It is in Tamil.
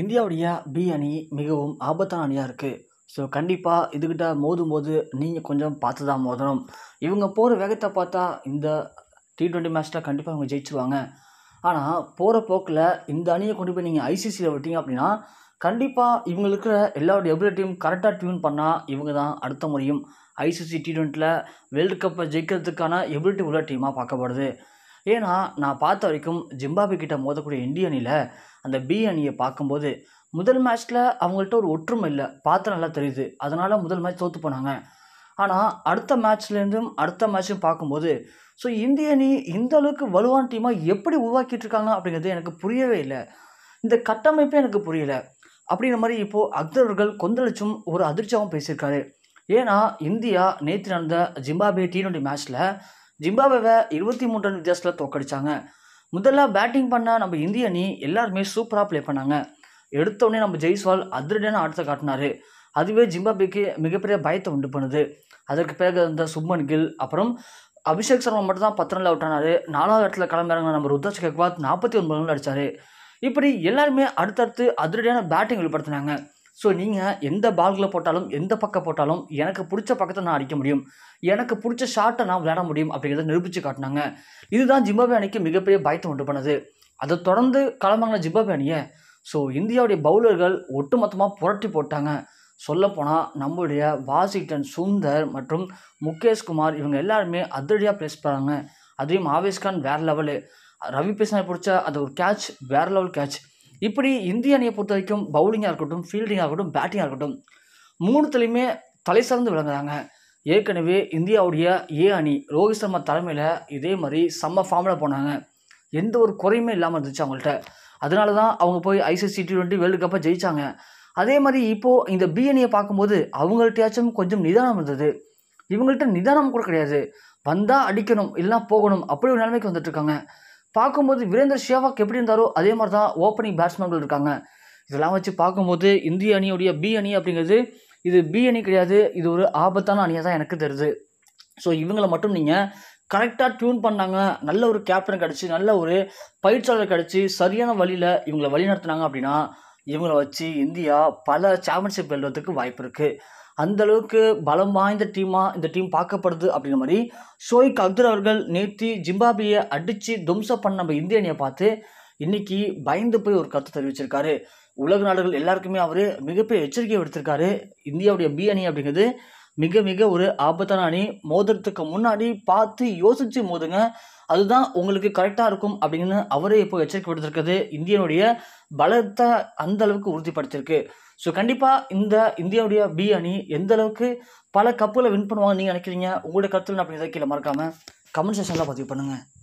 இந்தியாவுடைய பி அணி மிகவும் ஆபத்தான அணியாக இருக்குது ஸோ கண்டிப்பாக இதுக்கிட்ட மோதும் போது நீங்கள் கொஞ்சம் பார்த்து தான் மோதணும் இவங்க போகிற வேகத்தை பார்த்தா இந்த டி ட்வெண்ட்டி மேட்ச்சில் கண்டிப்பாக இவங்க ஜெயிச்சுருவாங்க ஆனால் போகிற போக்கில் இந்த அணியை கொண்டு போய் நீங்கள் ஐசிசியில் விட்டீங்க அப்படின்னா கண்டிப்பாக இவங்க இருக்கிற எல்லா எபிலிட்டியும் கரெக்டாக டியூன் பண்ணால் இவங்க தான் அடுத்த முறையும் ஐசிசி டி ட்வெண்ட்டியில் வேர்ல்டு கப்பை ஜெயிக்கிறதுக்கான எபிலிட்டி உள்ள டீமாக பார்க்கப்படுது ஏன்னா நான் பார்த்த வரைக்கும் ஜிம்பாபே கிட்ட மோதக்கூடிய இந்திய அணியில் அந்த பி அணியை பார்க்கும்போது முதல் மேட்ச்சில் அவங்கள்ட்ட ஒரு ஒற்றுமை இல்லை பார்த்து நல்லா தெரியுது அதனால் முதல் மேட்ச் தோற்று போனாங்க ஆனால் அடுத்த மேட்ச்லேருந்தும் அடுத்த மேட்ச்சும் பார்க்கும்போது ஸோ இந்திய அணி இந்த அளவுக்கு வலுவான டீமாக எப்படி உருவாக்கிட்டு இருக்காங்க அப்படிங்கிறது எனக்கு புரியவே இல்லை இந்த கட்டமைப்பே எனக்கு புரியலை அப்படிங்கிற மாதிரி இப்போது அக்தர்கள் கொந்தளிச்சும் ஒரு அதிர்ச்சியாகவும் பேசியிருக்காரு ஏன்னா இந்தியா நேற்று நடந்த ஜிம்பாபே டி டுவெண்ட்டி மேட்ச்சில் ஜிம்பாபேவை இருபத்தி மூன்று ரன் வித்தியாசத்தில் தோக்கடிச்சாங்க முதல்ல பேட்டிங் பண்ண நம்ம இந்திய அணி எல்லாருமே சூப்பராக ப்ளே பண்ணாங்க எடுத்தோடனே நம்ம ஜெய்ஸ்வால் அதிரடியான ஆட்டத்தை காட்டினார் அதுவே ஜிம்பாபேக்கு மிகப்பெரிய பயத்தை உண்டு பண்ணுது அதற்கு பிறகு அந்த சுப்மன் கில் அப்புறம் அபிஷேக் சர்மா மட்டும் தான் பத்து ரனில் அவுட் ஆனார் நாலாவது இடத்துல கிளம்புறாங்க நம்ம ருத்ராஜ் கெக்வாத் நாற்பத்தி ஒன்பது ரன் அடித்தார் இப்படி எல்லாருமே அடுத்தடுத்து அதிரடியான பேட்டிங் வெளிப்படுத்தினாங்க ஸோ நீங்கள் எந்த பால்களை போட்டாலும் எந்த பக்கம் போட்டாலும் எனக்கு பிடிச்ச பக்கத்தை நான் அடிக்க முடியும் எனக்கு பிடிச்ச ஷாட்டை நான் விளையாட முடியும் அப்படிங்கிறத நிரூபித்து காட்டினாங்க இதுதான் ஜிம்பாபே அணிக்கு மிகப்பெரிய பயத்தை உண்டு பண்ணது அதை தொடர்ந்து களமான ஜிம்பாபே அணியை ஸோ இந்தியாவுடைய பவுலர்கள் ஒட்டுமொத்தமாக புரட்டி போட்டாங்க சொல்லப்போனால் நம்மளுடைய வாஷிங்டன் சுந்தர் மற்றும் முகேஷ்குமார் இவங்க எல்லாருமே அதிரடியாக ப்ளேஸ் பண்ணாங்க அதையும் ஆவேஷ்கான் வேறு லெவலு ரவி பேசினா பிடிச்ச அது ஒரு கேட்ச் வேறு லெவல் கேட்ச் இப்படி இந்திய அணியை பொறுத்த வரைக்கும் பவுலிங்காக இருக்கட்டும் ஃபீல்டிங்காக இருக்கட்டும் பேட்டிங்காக இருக்கட்டும் மூணுத்துலேயுமே தலை சார்ந்து விளங்குறாங்க ஏற்கனவே இந்தியாவுடைய ஏ அணி ரோஹித் சர்மா தலைமையில் இதே மாதிரி செம்ம ஃபார்மில் போனாங்க எந்த ஒரு குறையுமே இல்லாமல் இருந்துச்சு அவங்கள்ட்ட அதனால தான் அவங்க போய் ஐசிசி டி டுவெண்ட்டி வேர்ல்டு கப்பை ஜெயித்தாங்க அதே மாதிரி இப்போது இந்த பி அணியை பார்க்கும்போது அவங்கள்ட்டையாச்சும் கொஞ்சம் நிதானம் இருந்தது இவங்கள்ட்ட நிதானம் கூட கிடையாது வந்தால் அடிக்கணும் இல்லைனா போகணும் அப்படி ஒரு நிலைமைக்கு வந்துட்டுருக்காங்க பார்க்கும்போது வீரேந்திர சேவாக் எப்படி இருந்தாரோ அதே மாதிரி தான் ஓப்பனிங் பேட்ஸ்மேன்கள் இருக்காங்க இதெல்லாம் வச்சு பார்க்கும்போது இந்திய அணியுடைய பி அணி அப்படிங்கிறது இது பி அணி கிடையாது இது ஒரு ஆபத்தான அணியாக தான் எனக்கு தெரியுது ஸோ இவங்களை மட்டும் நீங்கள் கரெக்டாக டியூன் பண்ணாங்க நல்ல ஒரு கேப்டன் கிடச்சி நல்ல ஒரு பயிற்சியாளர் கிடச்சி சரியான வழியில் இவங்களை வழி நடத்துனாங்க அப்படின்னா இவங்களை வச்சு இந்தியா பல சாம்பியன்ஷிப் வெல்வதற்கு வாய்ப்பு இருக்குது அந்தளவுக்கு பலம் வாய்ந்த டீமாக இந்த டீம் பார்க்கப்படுது அப்படிங்கிற மாதிரி ஷோயிக் அக்தர் அவர்கள் நேற்றி ஜிம்பாபியை அடித்து தும்சப் பண்ண நம்ம இந்திய அணியை பார்த்து இன்னைக்கு பயந்து போய் ஒரு கருத்து தெரிவிச்சிருக்காரு உலக நாடுகள் எல்லாருக்குமே அவர் மிகப்பெரிய எச்சரிக்கையை எடுத்திருக்காரு இந்தியாவுடைய பி அணி அப்படிங்கிறது மிக மிக ஒரு ஆபத்தான அணி மோதுறதுக்கு முன்னாடி பார்த்து யோசிச்சு மோதுங்க அதுதான் உங்களுக்கு கரெக்டாக இருக்கும் அப்படின்னு அவரே இப்போ எச்சரிக்கை விடுத்திருக்கிறது இந்தியனுடைய பலத்தை அந்த அளவுக்கு உறுதிப்படுத்தியிருக்கு ஸோ கண்டிப்பாக இந்த இந்தியாவுடைய பி அணி எந்த அளவுக்கு பல கப்பில் வின் பண்ணுவாங்க நீங்கள் நினைக்கிறீங்க உங்களோட கருத்தில் நான் அப்படி கீழே மறக்காமல் கமெண்ட் செஷனில் பதிவு பண்ணுங்கள்